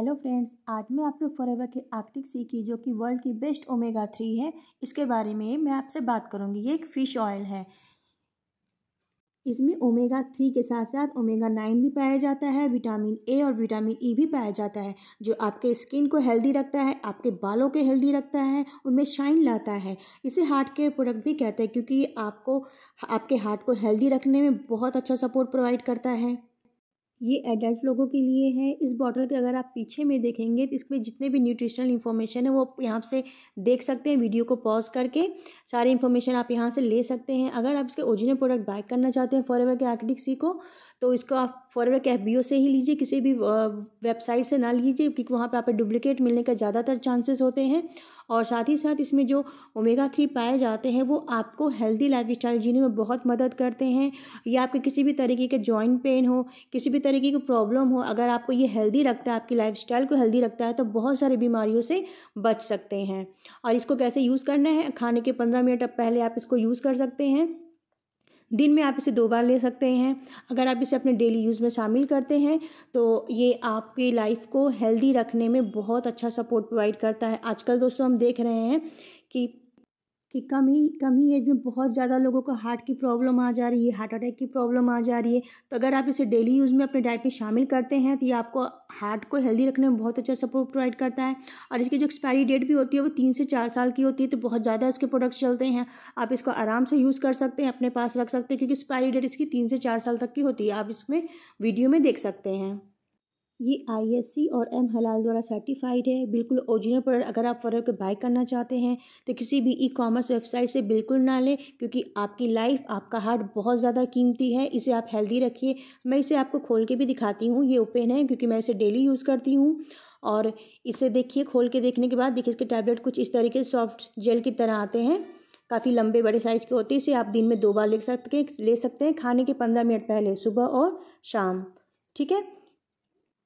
hello friends आज मैं आपके फॉरएवर के आर्कटिक सी की जो कि वर्ल्ड की बेस्ट ओमेगा थ्री है इसके बारे में मैं आपसे बात करूंगी ये एक फ़िश ऑयल है इसमें ओमेगा थ्री के साथ साथ ओमेगा नाइन भी पाया जाता है विटामिन ए और विटामिन ई e भी पाया जाता है जो आपके स्किन को हेल्दी रखता है आपके बालों के हेल्दी रखता है उनमें शाइन लाता है इसे हार्ट केयर प्रोडक्ट भी कहते हैं क्योंकि ये आपको आपके हार्ट को हेल्दी रखने में बहुत अच्छा सपोर्ट प्रोवाइड करता है ये एडल्ट लोगों के लिए है इस बॉटल के अगर आप पीछे में देखेंगे तो इसमें जितने भी न्यूट्रिशनल इन्फॉर्मेशन है वो यहाँ से देख सकते हैं वीडियो को पॉज करके सारी इन्फॉर्मेशन आप यहाँ से ले सकते हैं अगर आप इसके ओरिजिनल प्रोडक्ट बाय करना चाहते हैं फॉर एवर के आर्कडिक को तो इसको आप फॉरवर कैफ बी से ही लीजिए किसी भी वेबसाइट से ना लीजिए क्योंकि वहाँ पे आप डुप्लीकेट मिलने का ज़्यादातर चांसेस होते हैं और साथ ही साथ इसमें जो ओमेगा थ्री पाए जाते हैं वो आपको हेल्दी लाइफ स्टाइल जीने में बहुत मदद करते हैं या आपके किसी भी तरीके के जॉइंट पेन हो किसी भी तरीके की प्रॉब्लम हो अगर आपको ये हेल्दी रखता है आपकी लाइफ स्टाइल को हेल्दी रखता है तो बहुत सारी बीमारियों से बच सकते हैं और इसको कैसे यूज़ करना है खाने के पंद्रह मिनट पहले आप इसको यूज़ कर सकते हैं दिन में आप इसे दो बार ले सकते हैं अगर आप इसे अपने डेली यूज़ में शामिल करते हैं तो ये आपकी लाइफ को हेल्दी रखने में बहुत अच्छा सपोर्ट प्रोवाइड करता है आजकल दोस्तों हम देख रहे हैं कि कि कम ही कम ही एज में बहुत ज़्यादा लोगों को हार्ट की प्रॉब्लम आ जा रही है हार्ट अटैक की प्रॉब्लम आ जा रही है तो अगर आप इसे डेली यूज़ में अपने डाइट में शामिल करते हैं तो ये आपको हार्ट को हेल्दी रखने में बहुत अच्छा सपोर्ट प्रोवाइड करता है और इसकी जो एक्सपायरी डेट भी होती है वो तीन से चार साल की होती है तो बहुत ज़्यादा इसके प्रोडक्ट्स चलते हैं आप इसको आराम से यूज़ कर सकते हैं अपने पास रख सकते हैं क्योंकि एक्सपायरी डेट इसकी तीन से चार साल तक की होती है आप इसमें वीडियो में देख सकते हैं ये आईएससी और एम हलाल द्वारा सर्टिफाइड है बिल्कुल ओरिजिनल प्रोडक्ट अगर आप फ़र्क बाय करना चाहते हैं तो किसी भी ई कॉमर्स वेबसाइट से बिल्कुल ना लें क्योंकि आपकी लाइफ आपका हार्ट बहुत ज़्यादा कीमती है इसे आप हेल्दी रखिए मैं इसे आपको खोल के भी दिखाती हूँ ये ओपन है क्योंकि मैं इसे डेली यूज़ करती हूँ और इसे देखिए खोल के देखने के बाद देखिए इसके टैबलेट कुछ इस तरीके से सॉफ्ट जेल की तरह आते हैं काफ़ी लंबे बड़े साइज़ के होते हैं इसे आप दिन में दो बार ले सकते हैं ले सकते हैं खाने के पंद्रह मिनट पहले सुबह और शाम ठीक है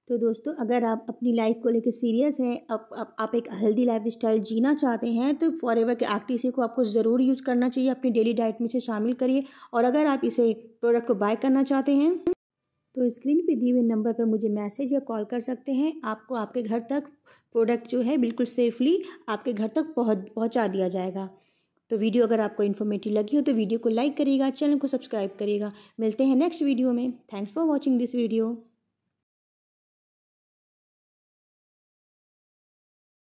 तो दोस्तों अगर आप अपनी लाइफ को लेकर सीरियस हैं आप, आप, आप एक हेल्दी लाइफ स्टाइल जीना चाहते हैं तो फॉर एवर के आरटीसी को आपको ज़रूर यूज़ करना चाहिए अपनी डेली डाइट में से शामिल करिए और अगर आप इसे प्रोडक्ट को बाय करना चाहते हैं तो स्क्रीन पे दिए हुए नंबर पर मुझे मैसेज या कॉल कर सकते हैं आपको आपके घर तक प्रोडक्ट जो है बिल्कुल सेफली आपके घर तक पहुँच पहुँचा दिया जाएगा तो वीडियो अगर आपको इन्फॉर्मेटिव लगी हो तो वीडियो को लाइक करिएगा चैनल को सब्सक्राइब करिएगा मिलते हैं नेक्स्ट वीडियो में thanks for watching this video